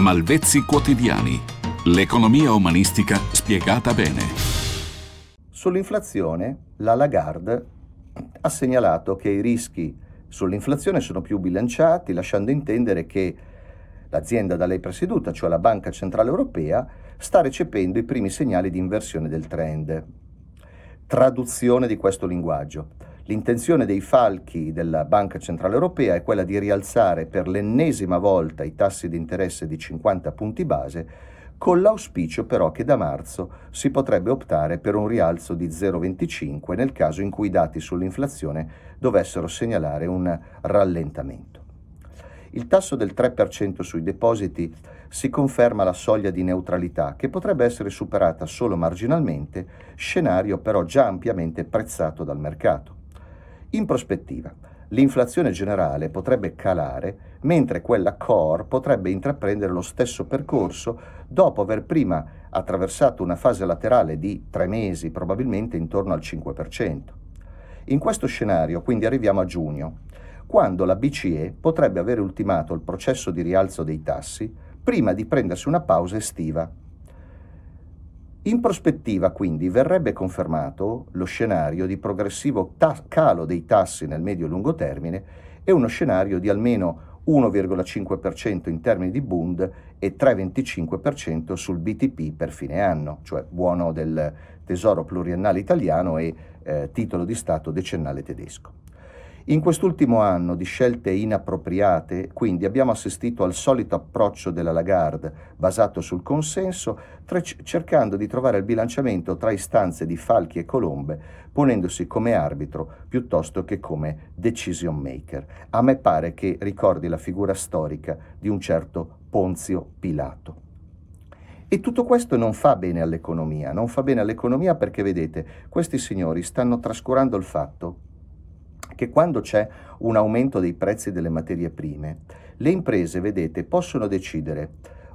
Malvezzi quotidiani. L'economia umanistica spiegata bene. Sull'inflazione, la Lagarde ha segnalato che i rischi sull'inflazione sono più bilanciati, lasciando intendere che l'azienda da lei presieduta, cioè la Banca Centrale Europea, sta recependo i primi segnali di inversione del trend. Traduzione di questo linguaggio. L'intenzione dei falchi della Banca Centrale Europea è quella di rialzare per l'ennesima volta i tassi di interesse di 50 punti base, con l'auspicio però che da marzo si potrebbe optare per un rialzo di 0,25 nel caso in cui i dati sull'inflazione dovessero segnalare un rallentamento. Il tasso del 3% sui depositi si conferma la soglia di neutralità che potrebbe essere superata solo marginalmente, scenario però già ampiamente prezzato dal mercato. In prospettiva, l'inflazione generale potrebbe calare, mentre quella core potrebbe intraprendere lo stesso percorso dopo aver prima attraversato una fase laterale di tre mesi, probabilmente intorno al 5%. In questo scenario quindi arriviamo a giugno, quando la BCE potrebbe aver ultimato il processo di rialzo dei tassi prima di prendersi una pausa estiva in prospettiva, quindi, verrebbe confermato lo scenario di progressivo ta- calo dei tassi nel medio-lungo termine e uno scenario di almeno 1,5% in termini di Bund e 3,25% sul BTP per fine anno, cioè buono del Tesoro pluriannale italiano e eh, titolo di Stato decennale tedesco. In quest'ultimo anno di scelte inappropriate, quindi, abbiamo assistito al solito approccio della Lagarde, basato sul consenso, cercando di trovare il bilanciamento tra istanze di falchi e colombe, ponendosi come arbitro piuttosto che come decision maker. A me pare che ricordi la figura storica di un certo Ponzio Pilato. E tutto questo non fa bene all'economia, non fa bene all'economia perché vedete, questi signori stanno trascurando il fatto che quando c'è un aumento dei prezzi delle materie prime, le imprese, vedete, possono decidere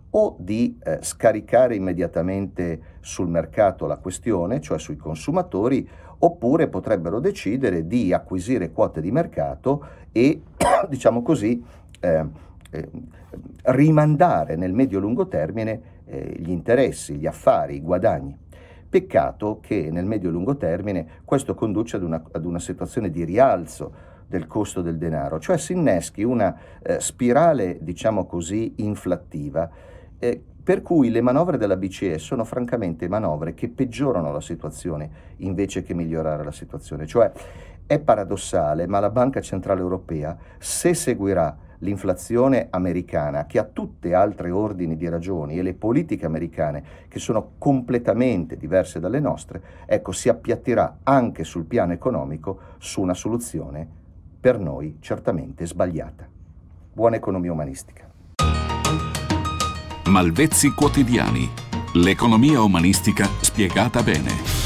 o di eh, scaricare immediatamente sul mercato la questione, cioè sui consumatori, oppure potrebbero decidere di acquisire quote di mercato e, diciamo così, eh, eh, rimandare nel medio-lungo termine eh, gli interessi, gli affari, i guadagni. Peccato che nel medio e lungo termine questo conduce ad una, ad una situazione di rialzo del costo del denaro, cioè si inneschi una eh, spirale, diciamo così, inflattiva, eh, per cui le manovre della BCE sono francamente manovre che peggiorano la situazione invece che migliorare la situazione. Cioè è paradossale, ma la Banca Centrale Europea, se seguirà l'inflazione americana, che ha tutte altre ordini di ragioni e le politiche americane, che sono completamente diverse dalle nostre, ecco, si appiattirà anche sul piano economico su una soluzione per noi certamente sbagliata. Buona economia umanistica. Malvezzi quotidiani. L'economia umanistica spiegata bene.